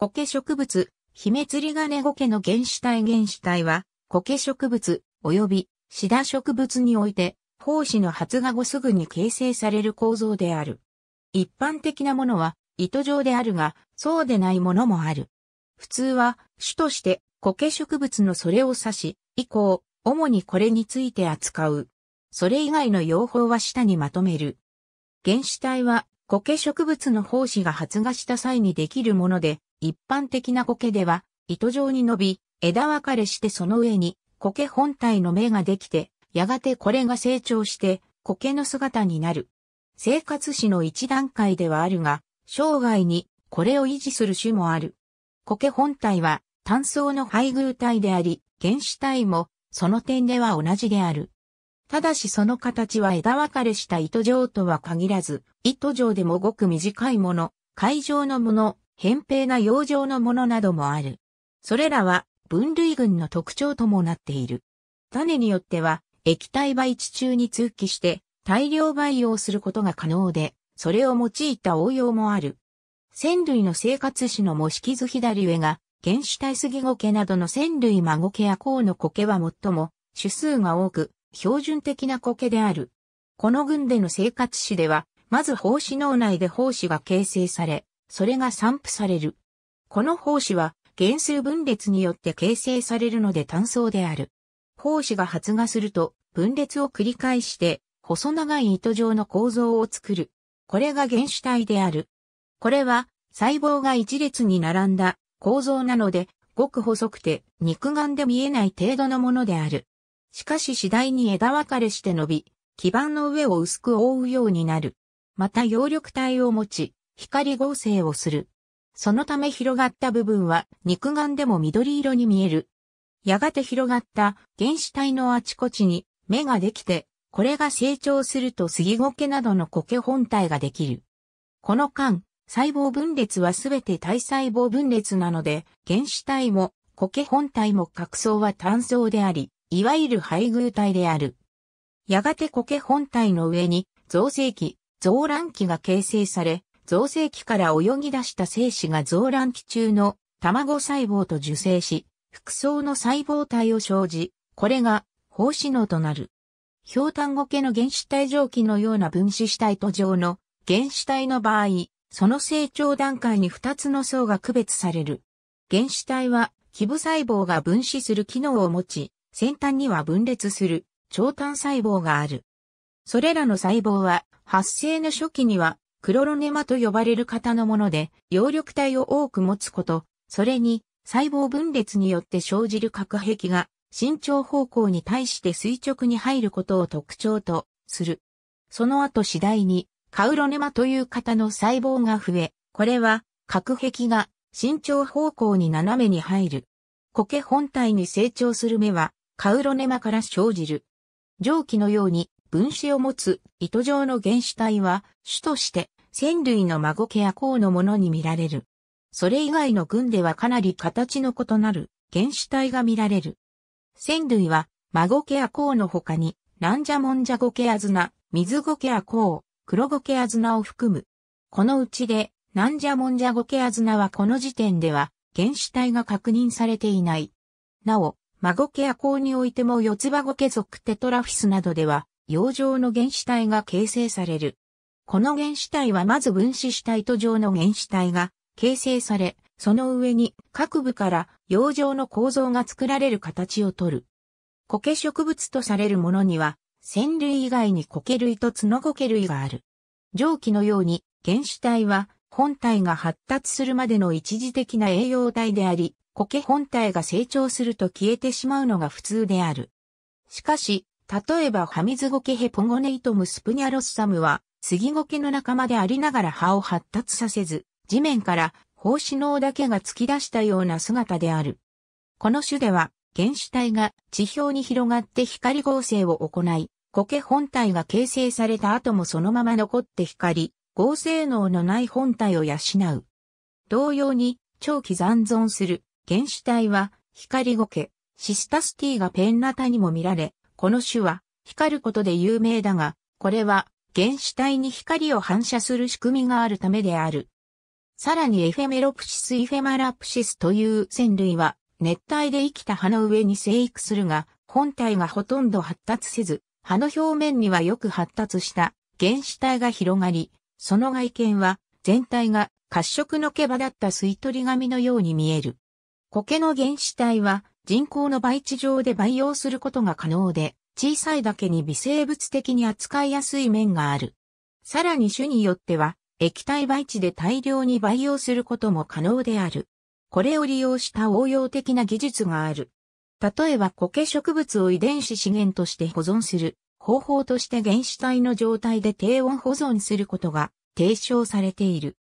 苔植物、ヒメツリガネゴケの原子体原子体は、苔植物、及び、シダ植物において、胞子の発芽後すぐに形成される構造である。一般的なものは、糸状であるが、そうでないものもある。普通は、種として、苔植物のそれを指し、以降、主にこれについて扱う。それ以外の用法は下にまとめる。原子体は、苔植物の胞子が発芽した際にできるもので、一般的な苔では、糸状に伸び、枝分かれしてその上に苔本体の芽ができて、やがてこれが成長して苔の姿になる。生活史の一段階ではあるが、生涯にこれを維持する種もある。苔本体は単層の配偶体であり、原子体もその点では同じである。ただしその形は枝分かれした糸状とは限らず、糸状でもごく短いもの、海上のもの、扁平な養生のものなどもある。それらは分類群の特徴ともなっている。種によっては液体培地中に通気して大量培養することが可能で、それを用いた応用もある。線類の生活史の模式図左上が、原種体杉苔などの線類孫苔や甲の苔は最も種数が多く、標準的な苔である。この群での生活史では、まず胞子脳内で胞子が形成され、それが散布される。この胞子は原数分裂によって形成されるので単層である。胞子が発芽すると分裂を繰り返して細長い糸状の構造を作る。これが原子体である。これは細胞が一列に並んだ構造なのでごく細くて肉眼で見えない程度のものである。しかし次第に枝分かれして伸び、基板の上を薄く覆うようになる。また葉緑体を持ち、光合成をする。そのため広がった部分は肉眼でも緑色に見える。やがて広がった原子体のあちこちに芽ができて、これが成長すると杉苔などの苔本体ができる。この間、細胞分裂はすべて体細胞分裂なので、原子体も苔本体も核層は単層であり、いわゆる配偶体である。やがて苔本体の上に造成器、造卵器が形成され、造成期から泳ぎ出した精子が増卵期中の卵細胞と受精し、複層の細胞体を生じ、これが胞子脳となる。氷炭ごけの原子体蒸気のような分子主体と上の原子体の場合、その成長段階に2つの層が区別される。原子体は基部細胞が分子する機能を持ち、先端には分裂する長短細胞がある。それらの細胞は発生の初期にはクロロネマと呼ばれる型のもので、葉緑体を多く持つこと、それに細胞分裂によって生じる核壁が身長方向に対して垂直に入ることを特徴とする。その後次第にカウロネマという型の細胞が増え、これは核壁が身長方向に斜めに入る。苔本体に成長する芽はカウロネマから生じる。蒸気のように分子を持つ糸状の原子体は、種として、線類の孫毛や項のものに見られる。それ以外の群ではかなり形の異なる原子体が見られる。線類は、孫毛や項の他に、ナンジャモンジャゴケアズナ、ミズゴケア項、クロゴケアズナを含む。このうちで、ナンジャモンジャゴケアズナはこの時点では、原子体が確認されていない。なお、マゴケや項においても四つ葉ゴケ属テトラフィスなどでは、洋上の原子体が形成される。この原子体はまず分子主体と上の原子体が形成され、その上に各部から洋上の構造が作られる形をとる。苔植物とされるものには、線類以外に苔類と角苔ケ類がある。蒸気のように原子体は本体が発達するまでの一時的な栄養体であり、苔本体が成長すると消えてしまうのが普通である。しかし、例えばハミズゴケヘポゴネイトムスプニャロッサムは、杉ゴケの仲間でありながら葉を発達させず、地面から胞子脳だけが突き出したような姿である。この種では、原子体が地表に広がって光合成を行い、苔本体が形成された後もそのまま残って光、合成能のない本体を養う。同様に、長期残存する原子体は、光ゴケ、シスタスティがペンナタにも見られ、この種は光ることで有名だが、これは原子体に光を反射する仕組みがあるためである。さらにエフェメロプシス・イフェマラプシスという線類は熱帯で生きた葉の上に生育するが、本体がほとんど発達せず、葉の表面にはよく発達した原子体が広がり、その外見は全体が褐色の毛羽だった吸い取り紙のように見える。苔の原子体は人工の培地上で培養することが可能で、小さいだけに微生物的に扱いやすい面がある。さらに種によっては、液体培地で大量に培養することも可能である。これを利用した応用的な技術がある。例えば苔植物を遺伝子資源として保存する方法として原子体の状態で低温保存することが提唱されている。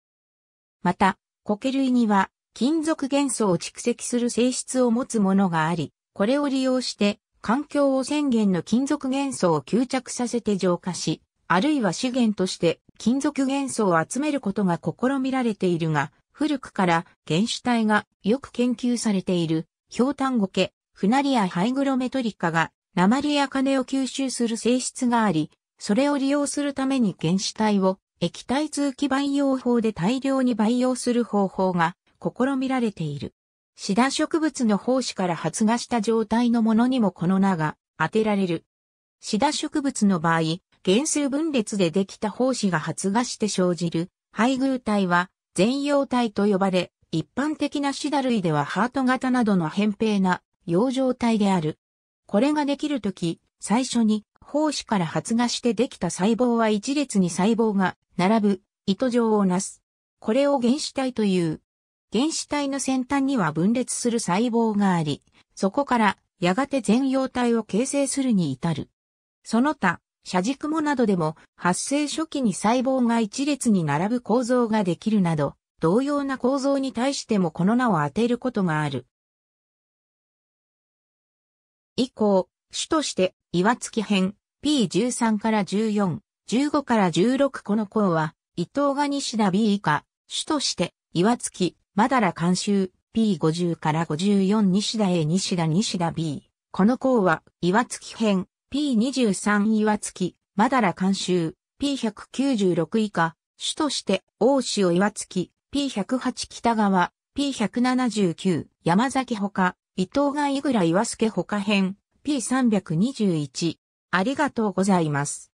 また、苔類には金属元素を蓄積する性質を持つものがあり、これを利用して環境汚染源の金属元素を吸着させて浄化し、あるいは資源として金属元素を集めることが試みられているが、古くから原子体がよく研究されている、氷炭苔、フナリアハイグロメトリカが、鉛や金を吸収する性質があり、それを利用するために原子体を液体通気培養法で大量に培養する方法が試みられている。シダ植物の胞子から発芽した状態のものにもこの名が当てられる。シダ植物の場合、原数分裂でできた胞子が発芽して生じる配偶体は全容体と呼ばれ、一般的なシダ類ではハート型などの扁平な養状体である。これができるとき、最初に胞子から発芽してできた細胞は一列に細胞が並ぶ糸状をなす。これを原子体という。原子体の先端には分裂する細胞があり、そこからやがて全容体を形成するに至る。その他、車軸もなどでも発生初期に細胞が一列に並ぶ構造ができるなど、同様な構造に対してもこの名を当てることがある。以降、主として岩月編 P13 から14、15から16この項は、伊藤が西田 B 以下、主として岩月マダラ監修、P50 から54西田 A 西田西田 B。この項は、岩月編、P23 岩月、マダラ監修、P196 以下、主として、大塩岩月、P108 北川、P179 山崎他、伊藤が井倉岩助他編、P321。ありがとうございます。